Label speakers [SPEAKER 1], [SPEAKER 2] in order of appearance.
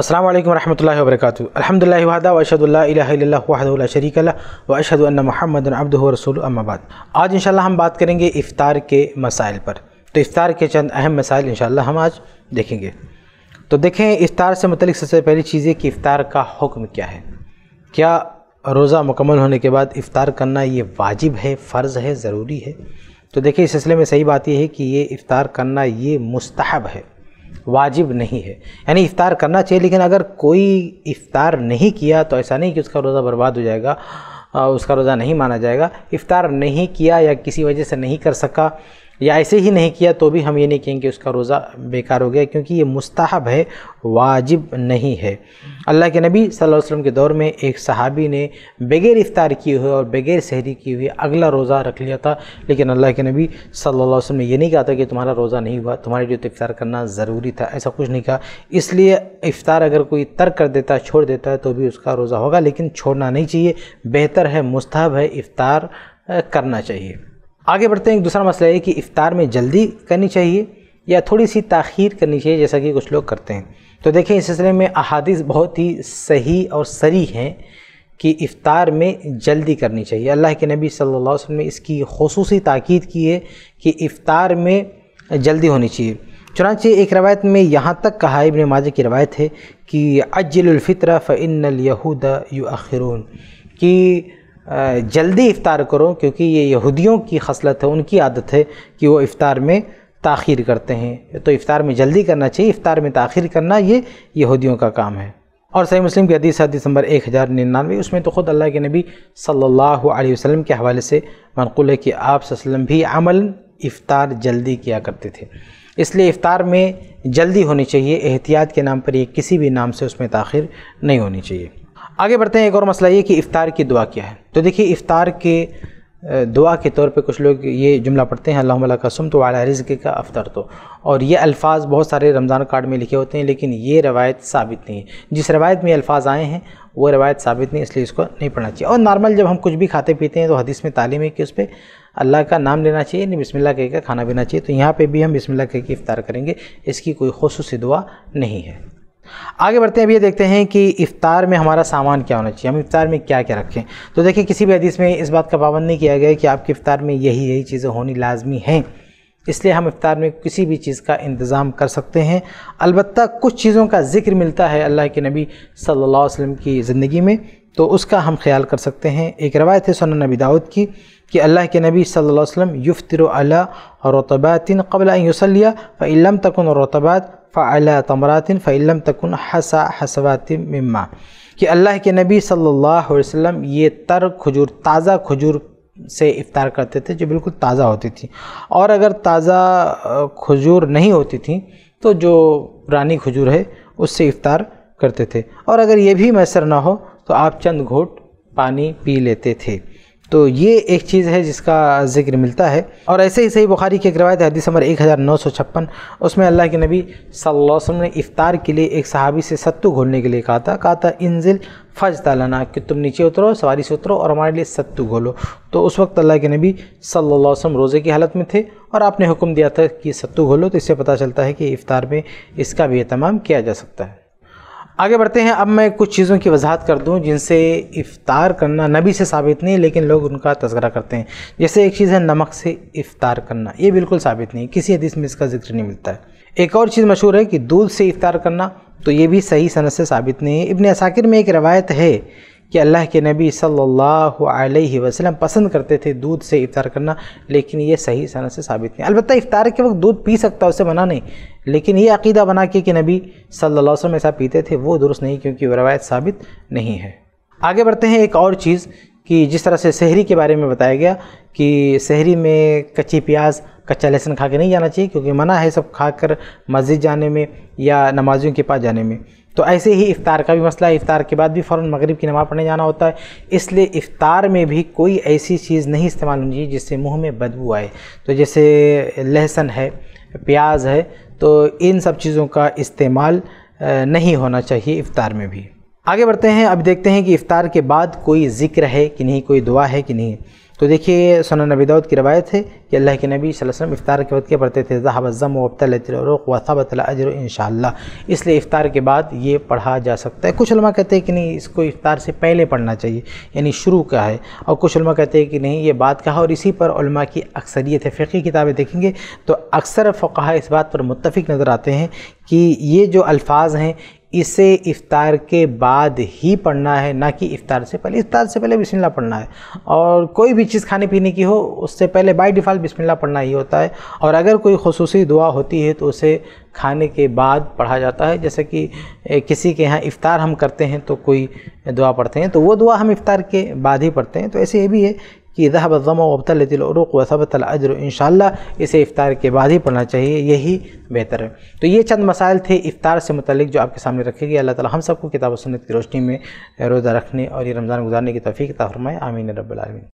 [SPEAKER 1] अल्लाम वरहमल वर्क अलहमदिल्ला वादा वशदुल्ला शरीक व अशद महमद अब्द रसूल अम्माबाद आज इन हम बात करेंगे इफ़ार के मसाइल पर तो इफ़ार के चंद अहम मसाइल इन हम आज देखेंगे तो देखें इफ़ार से मतलब सबसे पहली चीज़ है कि इफ़ार का हुक्म क्या है क्या रोज़ा मुकम्मल होने के बाद इफ़ार करना ये वाजिब है फ़र्ज़ है ज़रूरी है तो देखिए इस सिलसिले में सही बात यह है कि ये इफ़ार करना ये मुस्तहब है वाजिब नहीं है यानी इफ़ार करना चाहिए लेकिन अगर कोई इफ़ार नहीं किया तो ऐसा नहीं कि उसका रोज़ा बर्बाद हो जाएगा उसका रोज़ा नहीं माना जाएगा इफ़ार नहीं किया या किसी वजह से नहीं कर सका या ऐसे ही नहीं किया तो भी हम ये नहीं कहेंगे उसका रोज़ा बेकार हो गया क्योंकि ये मुस्ताहब है वाजिब नहीं है अल्लाह के नबी सल्लल्लाहु अलैहि वसल्लम के दौर में एक सहाबी ने बगैर इफ़ार किए हुए और बगैर शहरी किए हुए अगला रोज़ा रख लिया था लेकिन अल्लाह के नबी सल्लल्लाहु अलैहि वसल्लम ने यह नहीं कहा था कि तुम्हारा रोज़ा नहीं हुआ तुम्हारे लिए तो इफ़ार करना ज़रूरी था ऐसा कुछ नहीं कहा इसलिए इफ़ार अगर कोई तर्क कर देता है छोड़ देता है तो भी उसका रोज़ा होगा लेकिन छोड़ना नहीं चाहिए बेहतर है मुस्ताहब है इफ़ार करना चाहिए आगे बढ़ते हैं एक दूसरा मसला है कि इफ़ार में जल्दी करनी चाहिए या थोड़ी सी ताखीर करनी चाहिए जैसा कि कुछ लोग करते हैं तो देखें इस सिलसिले में अहादीस बहुत ही सही और सरी हैं कि इफ़ार में जल्दी करनी चाहिए अल्लाह के नबी सल्लल्लाहु अलैहि वसल्लम ने इसकी खसूस ताक़द की है कि इफ़ार में जल्दी होनी चाहिए चुनाचे एक रवायत में यहाँ तक कहा इबन माजे की रवायत है कि फ़िन यहूद यू आखिर कि जल्दी इफ़ार करो क्योंकि ये यहूदियों की खसलत है उनकी आदत है कि वो इफ़ार में तख़िर करते हैं तो इफ़ार में जल्दी करना चाहिए इफ़ार में तख़िर करना ये यहूदियों का काम है और सही मुस्लिम की हदीस हदीस नंबर एक हज़ार निन्यानवे उसमें तो ख़ुद अल्लाह के नबी सल्लल्लाहु अलैहि वसल्लम के हवाले से मनकुल है कि आप वसल्लम भी अमल इफ़ार जल्दी किया करते थे इसलिए इफ़ार में जल्दी होनी चाहिए एहतियात के नाम पर ये किसी भी नाम से उसमें ताखिर नहीं होनी चाहिए आगे बढ़ते हैं एक और मसला ये कि इफ़ार की दुआ क्या है तो देखिए इफ़ार के दुआ के तौर पे कुछ लोग ये जुमला पढ़ते हैं अल्लाह का सुम तो वाला रिज़ का अफ़तर तो और ये अल्फाज बहुत सारे रमज़ान कार्ड में लिखे होते हैं लेकिन ये रवायत साबित नहीं है जिस रवायत में अल्फाज आए हैं वो रवायत साबित नहीं इसलिए इसको नहीं पढ़ना चाहिए और नॉर्मल जब हम कुछ भी खाते पीते हैं तो हदीस में तालीम है कि उस पर अल्लाह का नाम लेना चाहिए नहीं बिस्मिल्लाह कह खाना पीना चाहिए तो यहाँ पर भी हम बिस्मिल्लाह कह के इफ़ार करेंगे इसकी कोई खसूस दुआ नहीं है आगे बढ़ते हैं अब ये देखते हैं कि इफ़ार में हमारा सामान क्या होना चाहिए हम इफ़ार में क्या क्या रखें तो देखिए किसी भी हदीस में इस बात का पाबंद नहीं किया गया कि आपके इफ़ार में यही यही चीज़ें होनी लाजमी हैं इसलिए हम इफ़ार में किसी भी चीज़ का इंतज़ाम कर सकते हैं अलबत् कुछ चीज़ों का जिक्र मिलता है अल्लाह के नबी सल्ला अलैहि की ज़िंदगी में तो उसका हम ख्याल कर सकते हैं एक रवायत है सन नबी दाऊद की कि अल्लाह के नबी सल्लल्लाहु अलैहि वसल्लम अला रतबातिन कबल युसलिया फ़लम तकन रतबात फ़ला तमरातिन फ़ैलम तकन हसा हसवात मम्मा कि अल्लाह के नबी सल्लल्लाहु अलैहि वसल्लम ये तर खजूर ताज़ा खजूर से इफ़ार करते थे जो बिल्कुल ताज़ा होती थी और अगर ताज़ा खजूर नहीं होती थी तो जो पुरानी खजूर है उससे इफ़ार करते थे और अगर ये भी मैसर ना हो तो आप चंद घोट पानी पी लेते थे तो ये एक चीज़ है जिसका जिक्र मिलता है और ऐसे ही सही बुखारी की एक रवायत हदीस नंबर एक हज़ार नौ सौ छप्पन उसमें अल्लाह के नबी सल्लल्लाहु अलैहि वसल्लम ने इफ़ार के लिए एक सहाबी से सत्तू घोलने के लिए कहा था कहा था इंजिल फज तलाना कि तुम नीचे उतरो सवारी से उतरो और हमारे लिए सत्तू घोलो तो उस वक्त अल्लाह के नबी सल्लल्लाहु अलैहि वसल्लम रोज़े की हालत में थे और आपने हुक्म दिया था कि सत्तू घोलो तो इससे पता चलता है कि इफ़ार में इसका भी अहतमाम किया जा सकता है आगे बढ़ते हैं अब मैं कुछ चीज़ों की वजाहत कर दूं जिनसे इफ़ार करना नबी से साबित नहीं लेकिन लोग उनका तस्करा करते हैं जैसे एक चीज़ है नमक से इफ़ार करना ये बिल्कुल साबित नहीं किसी हदीस में इसका जिक्र नहीं मिलता है एक और चीज़ मशहूर है कि दूध से इफ़ार करना तो ये भी सही सनत से साबित नहीं है इबन असाकिर में एक रवायत है कि अल्लाह के नबी सल्लल्लाहु अलैहि वसल्लम पसंद करते थे दूध से इफ़ार करना लेकिन ये सही सनत से साबित नहीं अलबत्त इफ़ार के वक्त दूध पी सकता है मना नहीं लेकिन ये अकीदा बना के कि नबी सल्लल्लाहु अलैहि वसल्लम ऐसा पीते थे वो दुरुस्त नहीं क्योंकि रवायत साबित नहीं है आगे बढ़ते हैं एक और चीज़ कि जिस तरह से शहरी के बारे में बताया गया कि शहरी में कच्ची प्याज कच्चा लहसुन खा के नहीं जाना चाहिए क्योंकि मना है सब खाकर मस्जिद जाने में या नमाजियों के पास जाने में तो ऐसे ही इफ़ार का भी मसला है इफ़ार के बाद भी फ़ौर मगरिब की नमाज़ पढ़ने जाना होता है इसलिए इफ्तार में भी कोई ऐसी चीज़ नहीं इस्तेमाल होनी चाहिए जिससे मुँह में बदबू आए तो जैसे लहसन है प्याज है तो इन सब चीज़ों का इस्तेमाल नहीं होना चाहिए इफ़ार में भी आगे बढ़ते हैं अब देखते हैं कि इफ़ार के बाद कोई ज़िक्र है कि नहीं कोई दुआ है कि नहीं तो देखिए सन नबी दाऊद की रवायत है कि अल्लाह के नबी वसल्लम इफ़ार के वक्त क्या पढ़ते थे जहाबज़म वबतरुख वसाबतल अजर इन इसलिए इफ़ार के बाद ये पढ़ा जा सकता है कुछ लमा कहते हैं कि नहीं इसको इफ़ार से पहले पढ़ना चाहिए यानी शुरू का है और कुछ लमा कहते हैं कि नहीं ये बात कहा और इसी पर उलमा की अक्सरियत है फ़िकी किताबें देखेंगे तो अक्सर फ़ाहा इस बात पर मुतफिक नज़र आते हैं कि ये जो अल्फाज हैं इसे इफ़ार के बाद ही पढ़ना है ना कि इफ़ार से पहले इफ्तार से पहले बिस्मिल्लाह पढ़ना है और कोई भी चीज़ खाने पीने की हो उससे पहले बाय डिफ़ॉल्ट बिस्मिल्लाह पढ़ना ही होता है और अगर कोई खसूस दुआ होती है तो उसे खाने के बाद पढ़ा जाता है जैसे कि किसी के यहाँ इफ़ार हम करते हैं तो कोई दुआ पढ़ते हैं तो वो दुआ हम इफ़ार के बाद ही पढ़ते हैं तो ऐसे ये भी है कि जहब ज़म वबतल उरुक व सबत अजर इन इसे इफ़ार के बाद ही पढ़ना चाहिए यही बेहतर है तो ये चंद मसाइल थे इफ़ार से मतलब जो आपके सामने रखे गए अल्लाह ताला हम सबको किताब सुनत की रोशनी में रोज़ा रखने और ये रमज़ान गुजारने की तफीकता फरमाए आमीन रबालमीन